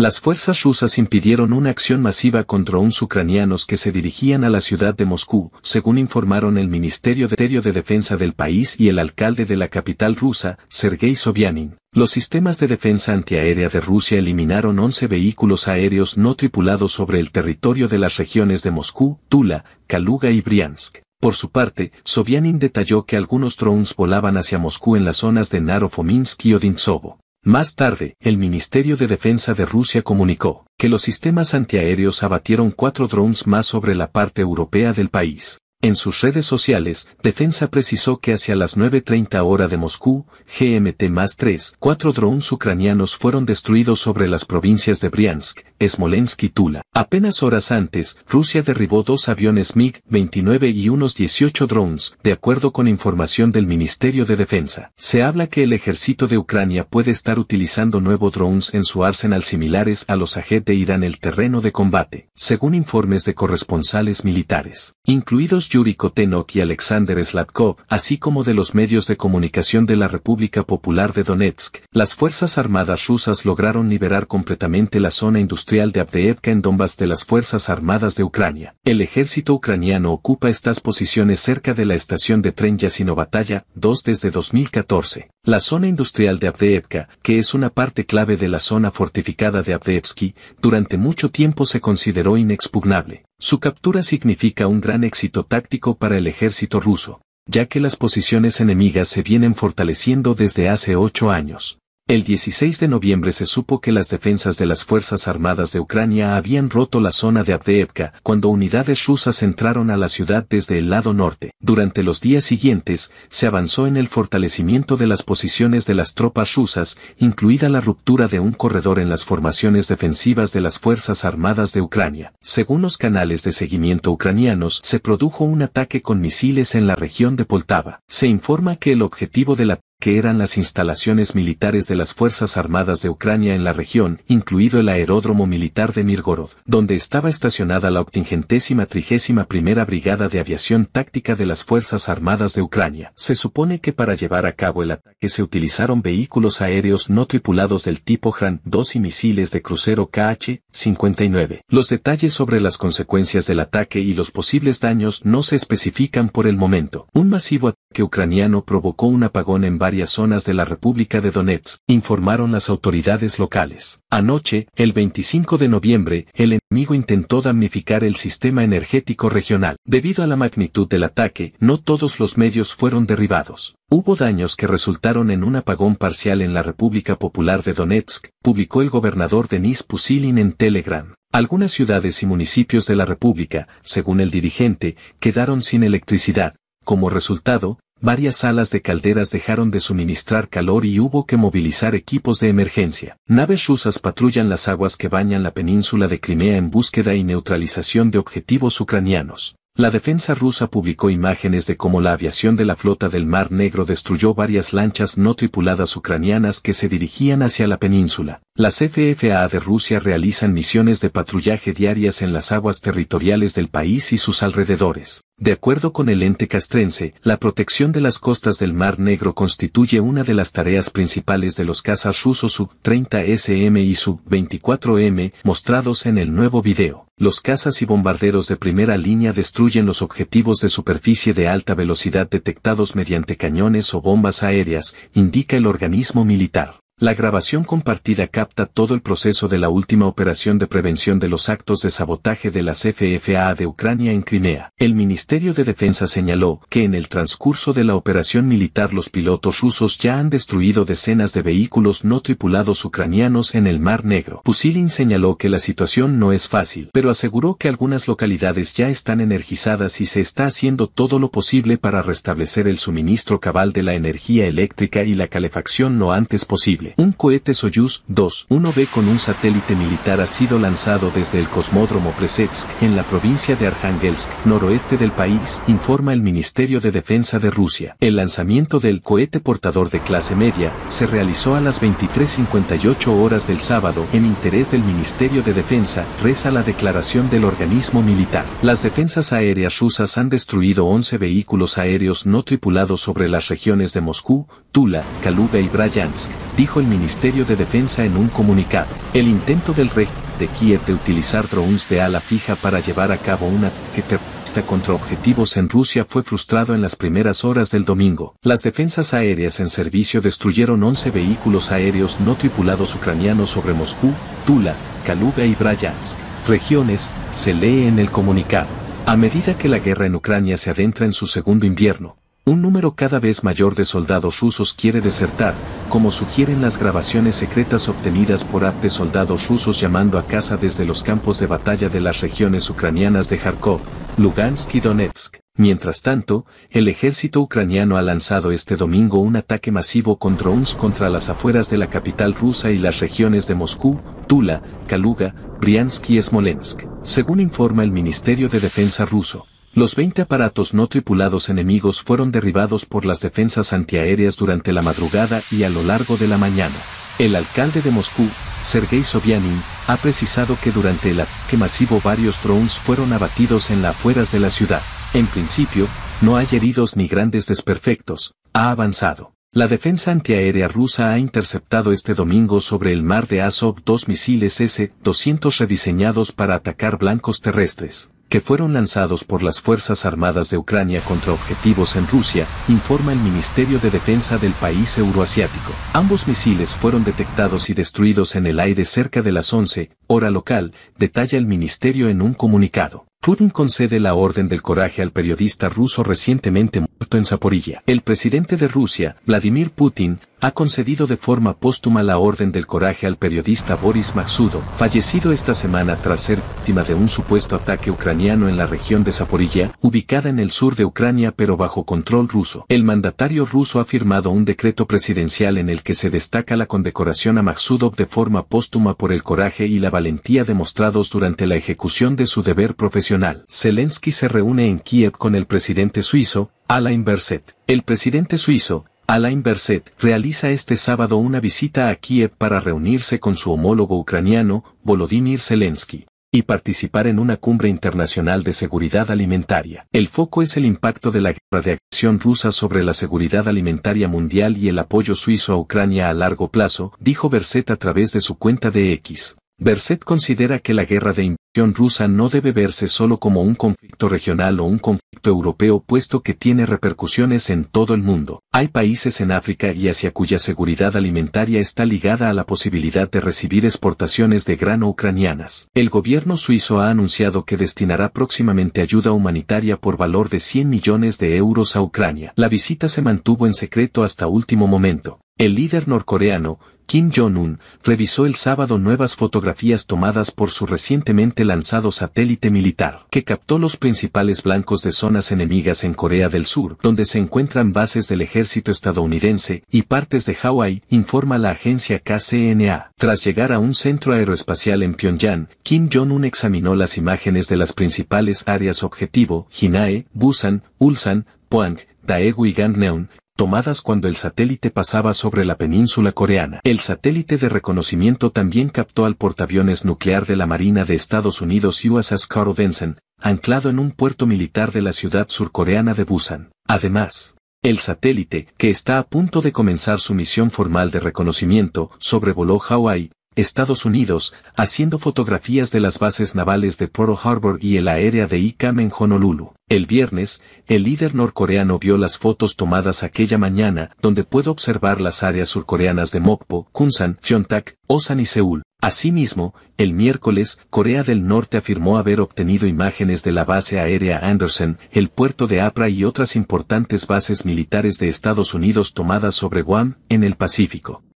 Las fuerzas rusas impidieron una acción masiva contra unos ucranianos que se dirigían a la ciudad de Moscú, según informaron el Ministerio de Defensa del país y el alcalde de la capital rusa, Sergei Sobyanin. Los sistemas de defensa antiaérea de Rusia eliminaron 11 vehículos aéreos no tripulados sobre el territorio de las regiones de Moscú, Tula, Kaluga y Briansk. Por su parte, Sobyanin detalló que algunos drones volaban hacia Moscú en las zonas de Narofominsk y Odinsovo. Más tarde, el Ministerio de Defensa de Rusia comunicó que los sistemas antiaéreos abatieron cuatro drones más sobre la parte europea del país. En sus redes sociales, Defensa precisó que hacia las 9.30 hora de Moscú, GMT 3, cuatro drones ucranianos fueron destruidos sobre las provincias de Briansk, Smolensk y Tula. Apenas horas antes, Rusia derribó dos aviones MiG-29 y unos 18 drones, de acuerdo con información del Ministerio de Defensa. Se habla que el ejército de Ucrania puede estar utilizando nuevos drones en su arsenal similares a los ajet de Irán el terreno de combate, según informes de corresponsales militares, incluidos Yuri Kotenok y Alexander Slavkov, así como de los medios de comunicación de la República Popular de Donetsk, las Fuerzas Armadas rusas lograron liberar completamente la zona industrial de Abdeevka en Donbass de las Fuerzas Armadas de Ucrania. El ejército ucraniano ocupa estas posiciones cerca de la estación de tren Batalla, 2 desde 2014. La zona industrial de Abdeevka, que es una parte clave de la zona fortificada de Abdeevsky, durante mucho tiempo se consideró inexpugnable. Su captura significa un gran éxito táctico para el ejército ruso, ya que las posiciones enemigas se vienen fortaleciendo desde hace ocho años. El 16 de noviembre se supo que las defensas de las Fuerzas Armadas de Ucrania habían roto la zona de Abdeevka cuando unidades rusas entraron a la ciudad desde el lado norte. Durante los días siguientes, se avanzó en el fortalecimiento de las posiciones de las tropas rusas, incluida la ruptura de un corredor en las formaciones defensivas de las Fuerzas Armadas de Ucrania. Según los canales de seguimiento ucranianos, se produjo un ataque con misiles en la región de Poltava. Se informa que el objetivo de la que eran las instalaciones militares de las Fuerzas Armadas de Ucrania en la región, incluido el aeródromo militar de Mirgorod, donde estaba estacionada la octingentésima trigésima primera Brigada de Aviación Táctica de las Fuerzas Armadas de Ucrania. Se supone que para llevar a cabo el ataque se utilizaron vehículos aéreos no tripulados del tipo hran 2 y misiles de crucero KH-59. Los detalles sobre las consecuencias del ataque y los posibles daños no se especifican por el momento. Un masivo que ucraniano provocó un apagón en varias zonas de la República de Donetsk, informaron las autoridades locales. Anoche, el 25 de noviembre, el enemigo intentó damnificar el sistema energético regional. Debido a la magnitud del ataque, no todos los medios fueron derribados. Hubo daños que resultaron en un apagón parcial en la República Popular de Donetsk, publicó el gobernador Denis Pusilin en Telegram. Algunas ciudades y municipios de la República, según el dirigente, quedaron sin electricidad, como resultado, varias salas de calderas dejaron de suministrar calor y hubo que movilizar equipos de emergencia. Naves rusas patrullan las aguas que bañan la península de Crimea en búsqueda y neutralización de objetivos ucranianos. La defensa rusa publicó imágenes de cómo la aviación de la flota del Mar Negro destruyó varias lanchas no tripuladas ucranianas que se dirigían hacia la península. Las FFA de Rusia realizan misiones de patrullaje diarias en las aguas territoriales del país y sus alrededores. De acuerdo con el ente castrense, la protección de las costas del Mar Negro constituye una de las tareas principales de los cazas rusos Sub-30SM y Sub-24M, mostrados en el nuevo video. Los cazas y bombarderos de primera línea destruyen los objetivos de superficie de alta velocidad detectados mediante cañones o bombas aéreas, indica el organismo militar. La grabación compartida capta todo el proceso de la última operación de prevención de los actos de sabotaje de las FFA de Ucrania en Crimea. El Ministerio de Defensa señaló que en el transcurso de la operación militar los pilotos rusos ya han destruido decenas de vehículos no tripulados ucranianos en el Mar Negro. Pusilin señaló que la situación no es fácil, pero aseguró que algunas localidades ya están energizadas y se está haciendo todo lo posible para restablecer el suministro cabal de la energía eléctrica y la calefacción no antes posible. Un cohete Soyuz 2-1B con un satélite militar ha sido lanzado desde el cosmódromo Presetsk en la provincia de Arkhangelsk, noroeste del país, informa el Ministerio de Defensa de Rusia. El lanzamiento del cohete portador de clase media se realizó a las 23.58 horas del sábado en interés del Ministerio de Defensa, reza la declaración del organismo militar. Las defensas aéreas rusas han destruido 11 vehículos aéreos no tripulados sobre las regiones de Moscú, Tula, Kaluga y Bryansk, dijo el Ministerio de Defensa en un comunicado. El intento del régimen de Kiev de utilizar drones de ala fija para llevar a cabo una ataque terrorista contra objetivos en Rusia fue frustrado en las primeras horas del domingo. Las defensas aéreas en servicio destruyeron 11 vehículos aéreos no tripulados ucranianos sobre Moscú, Tula, Kaluga y Bryansk. Regiones, se lee en el comunicado. A medida que la guerra en Ucrania se adentra en su segundo invierno, un número cada vez mayor de soldados rusos quiere desertar, como sugieren las grabaciones secretas obtenidas por AP de soldados rusos llamando a casa desde los campos de batalla de las regiones ucranianas de Kharkov, Lugansk y Donetsk. Mientras tanto, el ejército ucraniano ha lanzado este domingo un ataque masivo con drones contra las afueras de la capital rusa y las regiones de Moscú, Tula, Kaluga, Bryansk y Smolensk, según informa el Ministerio de Defensa ruso. Los 20 aparatos no tripulados enemigos fueron derribados por las defensas antiaéreas durante la madrugada y a lo largo de la mañana. El alcalde de Moscú, Sergei Sobyanin, ha precisado que durante el ataque masivo varios drones fueron abatidos en las afueras de la ciudad. En principio, no hay heridos ni grandes desperfectos, ha avanzado. La defensa antiaérea rusa ha interceptado este domingo sobre el mar de Azov dos misiles S-200 rediseñados para atacar blancos terrestres que fueron lanzados por las Fuerzas Armadas de Ucrania contra objetivos en Rusia, informa el Ministerio de Defensa del país euroasiático. Ambos misiles fueron detectados y destruidos en el aire cerca de las 11, hora local, detalla el ministerio en un comunicado. Putin concede la Orden del Coraje al periodista ruso recientemente muerto en Zaporilla. El presidente de Rusia, Vladimir Putin, ha concedido de forma póstuma la Orden del Coraje al periodista Boris Maksudov, fallecido esta semana tras ser víctima de un supuesto ataque ucraniano en la región de Zaporilla, ubicada en el sur de Ucrania pero bajo control ruso. El mandatario ruso ha firmado un decreto presidencial en el que se destaca la condecoración a Maksudov de forma póstuma por el coraje y la valentía demostrados durante la ejecución de su deber profesional. Zelensky se reúne en Kiev con el presidente suizo, Alain Berset. El presidente suizo, Alain Berset realiza este sábado una visita a Kiev para reunirse con su homólogo ucraniano, Volodymyr Zelensky, y participar en una cumbre internacional de seguridad alimentaria. El foco es el impacto de la guerra de acción rusa sobre la seguridad alimentaria mundial y el apoyo suizo a Ucrania a largo plazo, dijo Berset a través de su cuenta de X. Berset considera que la guerra de invasión rusa no debe verse solo como un conflicto regional o un conflicto europeo puesto que tiene repercusiones en todo el mundo. Hay países en África y hacia cuya seguridad alimentaria está ligada a la posibilidad de recibir exportaciones de grano ucranianas. El gobierno suizo ha anunciado que destinará próximamente ayuda humanitaria por valor de 100 millones de euros a Ucrania. La visita se mantuvo en secreto hasta último momento. El líder norcoreano, Kim Jong-un, revisó el sábado nuevas fotografías tomadas por su recientemente lanzado satélite militar, que captó los principales blancos de zonas enemigas en Corea del Sur, donde se encuentran bases del ejército estadounidense y partes de Hawái, informa la agencia KCNA. Tras llegar a un centro aeroespacial en Pyongyang, Kim Jong-un examinó las imágenes de las principales áreas objetivo, Hinae, Busan, Ulsan, Pohang, Daegu y Gangneung, tomadas cuando el satélite pasaba sobre la península coreana. El satélite de reconocimiento también captó al portaaviones nuclear de la Marina de Estados Unidos USS Carl Vinson, anclado en un puerto militar de la ciudad surcoreana de Busan. Además, el satélite, que está a punto de comenzar su misión formal de reconocimiento, sobrevoló Hawaii, Estados Unidos, haciendo fotografías de las bases navales de Pearl Harbor y el aérea de ICAM en Honolulu. El viernes, el líder norcoreano vio las fotos tomadas aquella mañana, donde puede observar las áreas surcoreanas de Mokpo, Kunsan, Jeonbuk, Osan y Seúl. Asimismo, el miércoles, Corea del Norte afirmó haber obtenido imágenes de la base aérea Anderson, el puerto de Apra y otras importantes bases militares de Estados Unidos tomadas sobre Guam, en el Pacífico.